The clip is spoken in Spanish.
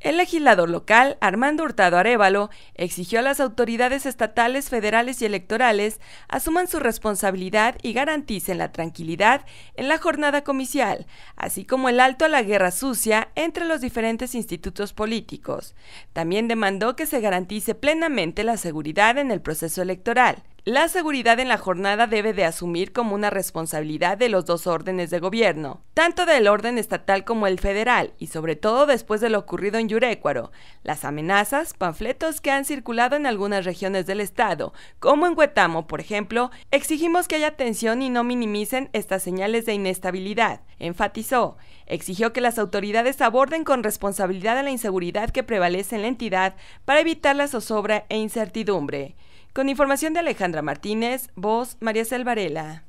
El legislador local, Armando Hurtado Arevalo, exigió a las autoridades estatales, federales y electorales asuman su responsabilidad y garanticen la tranquilidad en la jornada comicial, así como el alto a la guerra sucia entre los diferentes institutos políticos. También demandó que se garantice plenamente la seguridad en el proceso electoral. La seguridad en la jornada debe de asumir como una responsabilidad de los dos órdenes de gobierno, tanto del orden estatal como el federal, y sobre todo después de lo ocurrido en Yurecuaro, las amenazas, panfletos que han circulado en algunas regiones del estado, como en Huetamo, por ejemplo, exigimos que haya atención y no minimicen estas señales de inestabilidad, enfatizó. Exigió que las autoridades aborden con responsabilidad a la inseguridad que prevalece en la entidad para evitar la zozobra e incertidumbre. Con información de Alejandra Martínez, voz María Selvarela.